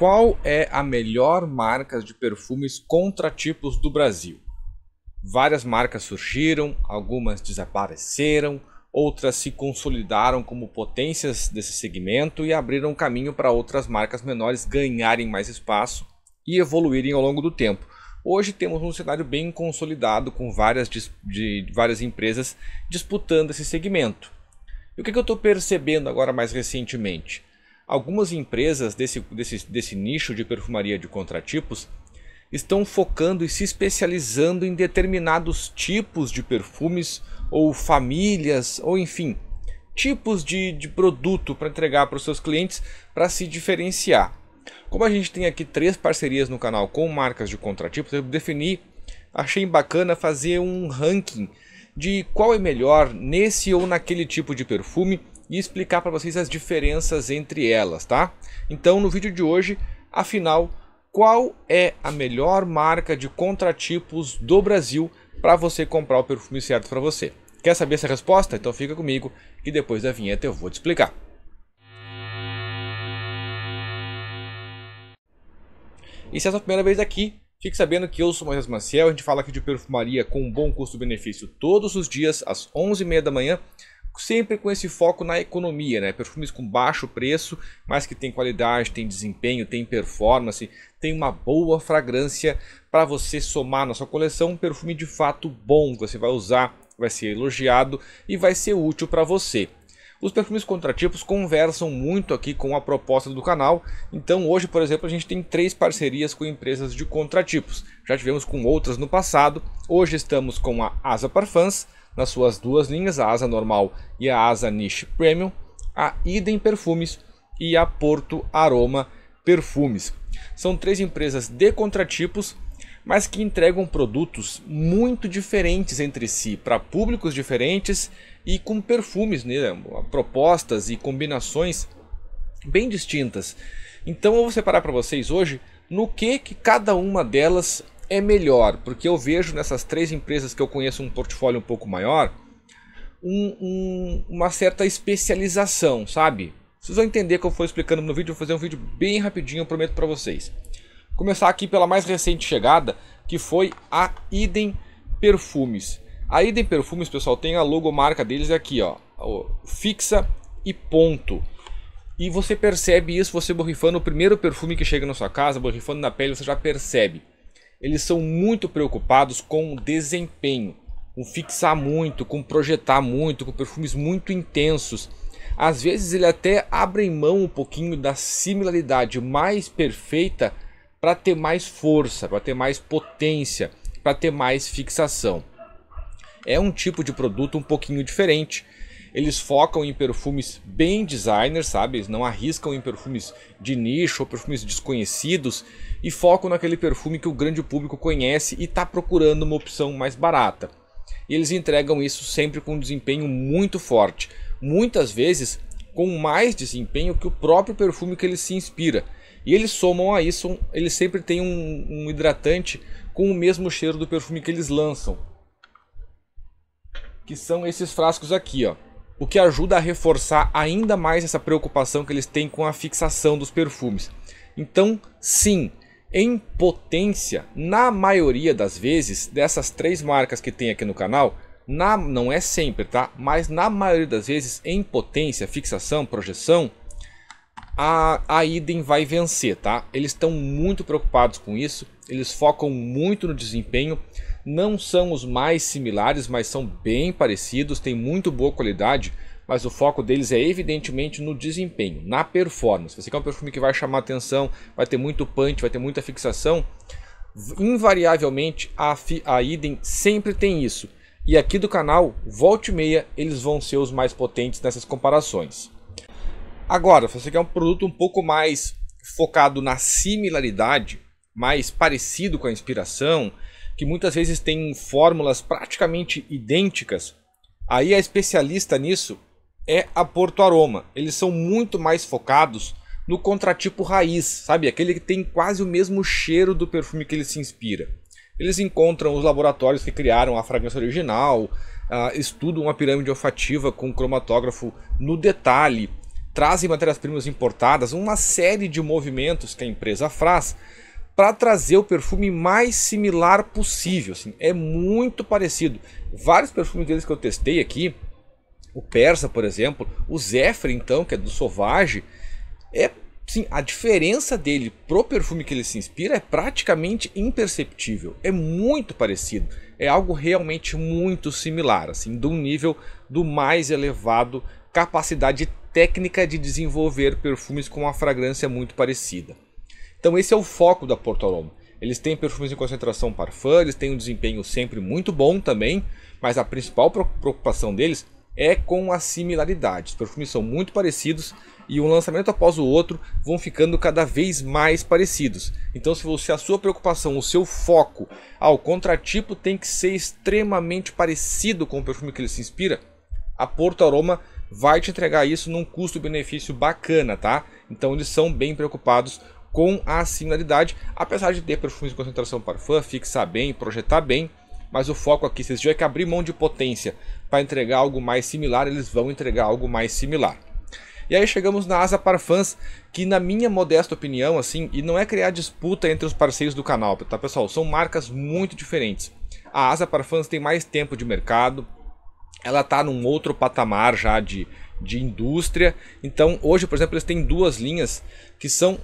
Qual é a melhor marca de perfumes contra tipos do Brasil? Várias marcas surgiram, algumas desapareceram, outras se consolidaram como potências desse segmento e abriram caminho para outras marcas menores ganharem mais espaço e evoluírem ao longo do tempo. Hoje temos um cenário bem consolidado com várias, de, várias empresas disputando esse segmento. E o que, que eu estou percebendo agora mais recentemente? Algumas empresas desse, desse, desse nicho de perfumaria de contratipos estão focando e se especializando em determinados tipos de perfumes ou famílias ou enfim tipos de, de produto para entregar para os seus clientes para se diferenciar. Como a gente tem aqui três parcerias no canal com marcas de contratipos, eu defini, achei bacana fazer um ranking de qual é melhor nesse ou naquele tipo de perfume e explicar para vocês as diferenças entre elas, tá? Então, no vídeo de hoje, afinal, qual é a melhor marca de contratipos do Brasil para você comprar o perfume certo para você? Quer saber essa resposta? Então fica comigo que depois da vinheta eu vou te explicar. E se é a sua primeira vez aqui, fique sabendo que eu sou Moisés Maciel, a gente fala aqui de perfumaria com um bom custo-benefício todos os dias às 11h30 da manhã sempre com esse foco na economia, né? Perfumes com baixo preço, mas que tem qualidade, tem desempenho, tem performance, tem uma boa fragrância para você somar na sua coleção, um perfume de fato bom que você vai usar, vai ser elogiado e vai ser útil para você. Os perfumes contratipos conversam muito aqui com a proposta do canal, então hoje, por exemplo, a gente tem três parcerias com empresas de contratipos. Já tivemos com outras no passado, hoje estamos com a Asa Parfums, nas suas duas linhas, a Asa Normal e a Asa Niche Premium, a Idem Perfumes e a Porto Aroma Perfumes. São três empresas de contratipos, mas que entregam produtos muito diferentes entre si, para públicos diferentes e com perfumes, né? propostas e combinações bem distintas. Então eu vou separar para vocês hoje no que, que cada uma delas é melhor, porque eu vejo nessas três empresas que eu conheço um portfólio um pouco maior, um, um, uma certa especialização, sabe? Vocês vão entender que eu fui explicando no vídeo, vou fazer um vídeo bem rapidinho, eu prometo para vocês. Vou começar aqui pela mais recente chegada, que foi a Idem Perfumes. A Idem Perfumes, pessoal, tem a logomarca deles aqui, ó, fixa e ponto. E você percebe isso, você borrifando o primeiro perfume que chega na sua casa, borrifando na pele, você já percebe eles são muito preocupados com o desempenho, com fixar muito, com projetar muito, com perfumes muito intensos. Às vezes ele até abre mão um pouquinho da similaridade mais perfeita para ter mais força, para ter mais potência, para ter mais fixação. É um tipo de produto um pouquinho diferente, eles focam em perfumes bem designers, sabe? Eles não arriscam em perfumes de nicho ou perfumes desconhecidos e focam naquele perfume que o grande público conhece e está procurando uma opção mais barata. E eles entregam isso sempre com um desempenho muito forte, muitas vezes com mais desempenho que o próprio perfume que eles se inspira. E eles somam a isso, eles sempre têm um, um hidratante com o mesmo cheiro do perfume que eles lançam que são esses frascos aqui, ó o que ajuda a reforçar ainda mais essa preocupação que eles têm com a fixação dos perfumes. Então, sim, em potência, na maioria das vezes, dessas três marcas que tem aqui no canal, na, não é sempre, tá? Mas na maioria das vezes, em potência, fixação, projeção, a, a idem vai vencer, tá? Eles estão muito preocupados com isso, eles focam muito no desempenho. Não são os mais similares, mas são bem parecidos, têm muito boa qualidade, mas o foco deles é evidentemente no desempenho, na performance. Você quer um perfume que vai chamar atenção, vai ter muito punch, vai ter muita fixação. Invariavelmente a, a Idem sempre tem isso. E aqui do canal, volte e meia, eles vão ser os mais potentes nessas comparações. Agora, se você quer um produto um pouco mais focado na similaridade, mais parecido com a inspiração, que muitas vezes têm fórmulas praticamente idênticas, aí a especialista nisso é a Porto Aroma. Eles são muito mais focados no contratipo raiz, sabe? Aquele que tem quase o mesmo cheiro do perfume que ele se inspira. Eles encontram os laboratórios que criaram a fragrância original, uh, estudam uma pirâmide olfativa com cromatógrafo no detalhe, trazem matérias-primas importadas, uma série de movimentos que a empresa faz para trazer o perfume mais similar possível. Assim, é muito parecido. Vários perfumes deles que eu testei aqui, o Persa, por exemplo, o Zephyr, então, que é do Sauvage, é sim, a diferença dele pro perfume que ele se inspira é praticamente imperceptível. É muito parecido. É algo realmente muito similar, assim, de um nível do mais elevado capacidade técnica de desenvolver perfumes com uma fragrância muito parecida. Então esse é o foco da Porto Aroma. Eles têm perfumes em concentração parfum, eles têm um desempenho sempre muito bom também, mas a principal preocupação deles é com a similaridade. Os perfumes são muito parecidos e um lançamento após o outro vão ficando cada vez mais parecidos. Então, se você a sua preocupação, o seu foco ao contratipo tem que ser extremamente parecido com o perfume que ele se inspira, a Porto Aroma vai te entregar isso num custo-benefício bacana, tá? Então, eles são bem preocupados com a similaridade, apesar de ter perfumes de concentração parfum, fixar bem, projetar bem, mas o foco aqui, vocês é que abrir mão de potência para entregar algo mais similar, eles vão entregar algo mais similar. E aí chegamos na asa fãs que na minha modesta opinião, assim, e não é criar disputa entre os parceiros do canal, tá pessoal? São marcas muito diferentes. A asa fãs tem mais tempo de mercado, ela tá num outro patamar já de, de indústria. Então, hoje, por exemplo, eles têm duas linhas que são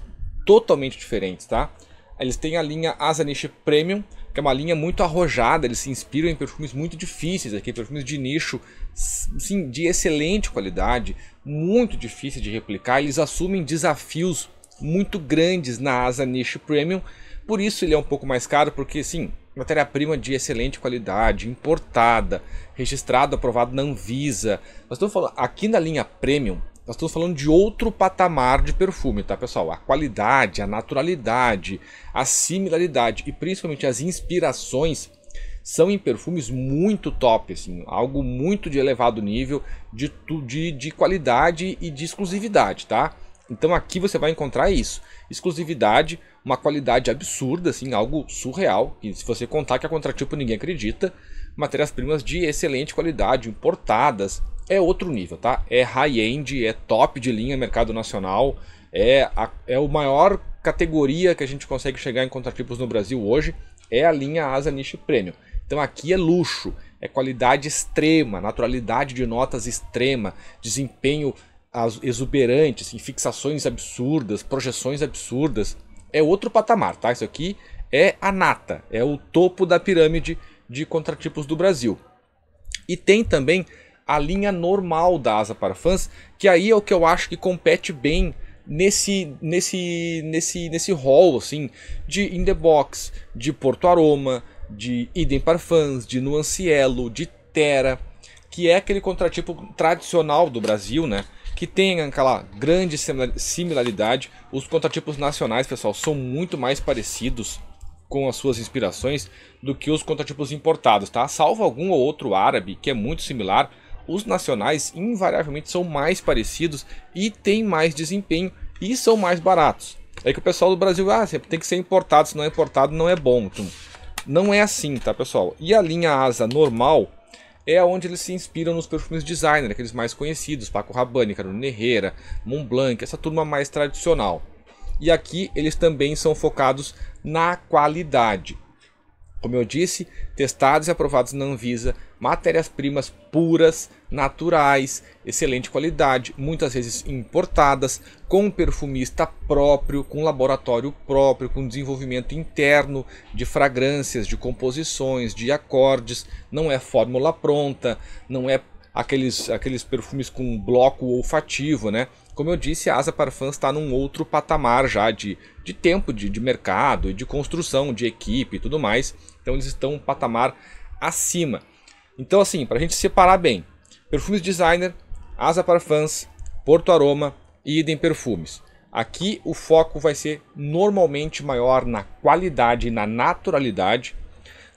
totalmente diferentes, tá? Eles têm a linha Asanish Premium, que é uma linha muito arrojada, eles se inspiram em perfumes muito difíceis aqui, perfumes de nicho, sim, de excelente qualidade, muito difícil de replicar, eles assumem desafios muito grandes na asa niche premium, por isso ele é um pouco mais caro, porque sim, matéria-prima de excelente qualidade, importada, registrado, aprovado na Anvisa. Mas estou falando, aqui na linha premium, nós estamos falando de outro patamar de perfume, tá, pessoal? A qualidade, a naturalidade, a similaridade e principalmente as inspirações são em perfumes muito top, assim, algo muito de elevado nível de, de, de qualidade e de exclusividade, tá? Então aqui você vai encontrar isso, exclusividade, uma qualidade absurda, assim, algo surreal, que se você contar que é contratipo ninguém acredita, matérias-primas de excelente qualidade, importadas, é outro nível, tá? É high-end, é top de linha, mercado nacional, é a é o maior categoria que a gente consegue chegar em contratipos no Brasil hoje, é a linha Asa Niche Premium. Então aqui é luxo, é qualidade extrema, naturalidade de notas extrema, desempenho exuberante, assim, fixações absurdas, projeções absurdas. É outro patamar, tá? Isso aqui é a nata, é o topo da pirâmide de contratipos do Brasil. E tem também a linha normal da asa para fãs, que aí é o que eu acho que compete bem nesse nesse nesse nesse hall assim de In the Box, de Porto Aroma, de Idem Fãs, de Nuancielo, de Terra, que é aquele contratipo tradicional do Brasil, né? Que tem aquela grande similaridade. Os contratipos nacionais, pessoal, são muito mais parecidos com as suas inspirações do que os contratipos importados, tá? Salvo algum ou outro árabe que é muito similar, os nacionais invariavelmente são mais parecidos e têm mais desempenho e são mais baratos. É que o pessoal do Brasil, ah, tem que ser importado, se não é importado não é bom. Então, não é assim, tá, pessoal? E a linha asa normal é onde eles se inspiram nos perfumes designer, aqueles mais conhecidos, Paco Rabanne, Carolina Herrera, Montblanc, essa turma mais tradicional. E aqui eles também são focados na qualidade. Como eu disse, testados e aprovados na Anvisa matérias-primas puras, naturais, excelente qualidade, muitas vezes importadas, com um perfumista próprio, com laboratório próprio, com desenvolvimento interno de fragrâncias, de composições, de acordes, não é fórmula pronta, não é aqueles, aqueles perfumes com bloco olfativo, né? Como eu disse, a Asa Parfum está num outro patamar já de, de tempo de, de mercado, de construção, de equipe e tudo mais. Então eles estão um patamar acima. Então, assim, para a gente separar bem: Perfumes Designer, Asa para Fãs, Porto Aroma e Idem Perfumes. Aqui o foco vai ser normalmente maior na qualidade e na naturalidade.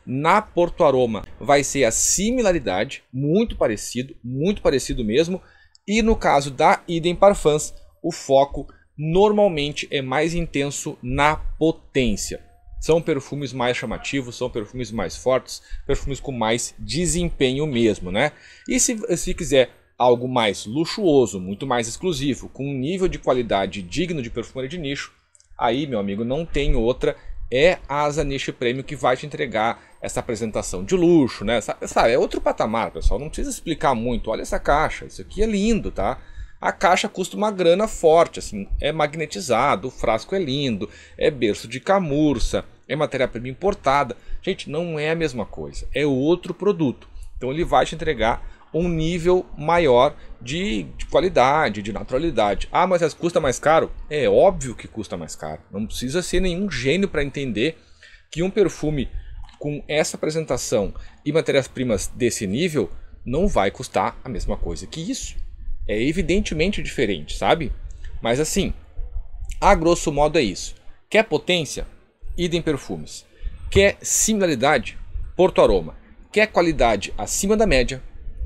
Na Porto Aroma vai ser a similaridade, muito parecido, muito parecido mesmo. E no caso da Idem Parfums, o foco normalmente é mais intenso na potência. São perfumes mais chamativos, são perfumes mais fortes, perfumes com mais desempenho mesmo, né? E se, se quiser algo mais luxuoso, muito mais exclusivo, com um nível de qualidade digno de perfumaria de nicho, aí, meu amigo, não tem outra é a Asa Niche Prêmio que vai te entregar essa apresentação de luxo, né? Sabe, é outro patamar, pessoal. Não precisa explicar muito. Olha essa caixa, isso aqui é lindo, tá? a caixa custa uma grana forte, assim, é magnetizado, o frasco é lindo, é berço de camurça, é matéria-prima importada. Gente, não é a mesma coisa, é outro produto. Então ele vai te entregar um nível maior de, de qualidade, de naturalidade. Ah, mas custa mais caro? É óbvio que custa mais caro. Não precisa ser nenhum gênio para entender que um perfume com essa apresentação e matérias-primas desse nível não vai custar a mesma coisa que isso é evidentemente diferente, sabe? Mas assim, a grosso modo é isso. Quer potência? Idem perfumes. Quer similaridade? Porto Aroma. Quer qualidade acima da média?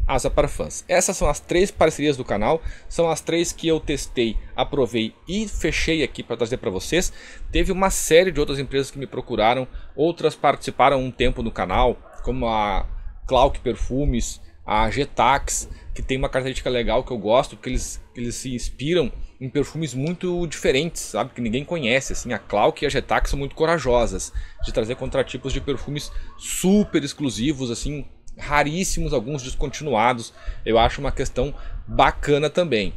Asa para fãs. Essas são as três parcerias do canal, são as três que eu testei, aprovei e fechei aqui para trazer para vocês. Teve uma série de outras empresas que me procuraram, outras participaram um tempo no canal, como a Clark Perfumes, a Getax, que tem uma característica legal que eu gosto, que eles, eles se inspiram em perfumes muito diferentes, sabe? Que ninguém conhece, assim. A Clark e a Getac são muito corajosas de trazer contratipos de perfumes super exclusivos, assim, raríssimos, alguns descontinuados. Eu acho uma questão bacana também.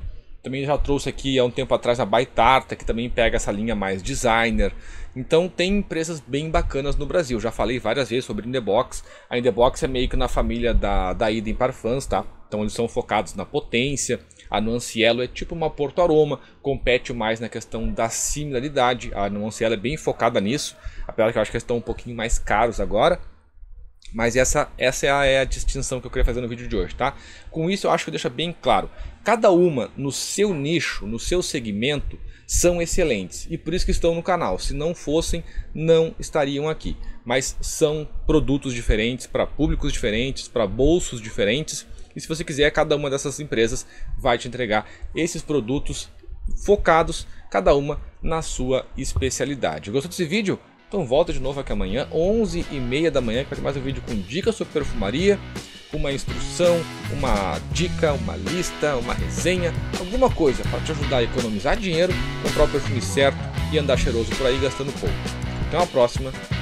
Também já trouxe aqui há um tempo atrás a Baitarta, que também pega essa linha mais designer. Então tem empresas bem bacanas no Brasil. Já falei várias vezes sobre Indebox. A Indebox é meio que na família da, da Idem Parfums, tá? Então eles são focados na potência. A Nuanciello é tipo uma Porto Aroma, compete mais na questão da similaridade. A Nuanciello é bem focada nisso, apesar que eu acho que eles estão um pouquinho mais caros agora. Mas essa, essa é, é a, distinção que eu queria fazer no vídeo de hoje, tá? Com isso eu acho que deixa bem claro. Cada uma no seu nicho, no seu segmento, são excelentes e por isso que estão no canal. Se não fossem, não estariam aqui. Mas são produtos diferentes para públicos diferentes, para bolsos diferentes. E se você quiser, cada uma dessas empresas vai te entregar esses produtos focados, cada uma na sua especialidade. Gostou desse vídeo? Então volta de novo aqui amanhã, 11h30 da manhã, que vai ter mais um vídeo com dicas sobre perfumaria, uma instrução, uma dica, uma lista, uma resenha, alguma coisa para te ajudar a economizar dinheiro, comprar o perfume certo e andar cheiroso por aí gastando pouco. Até uma próxima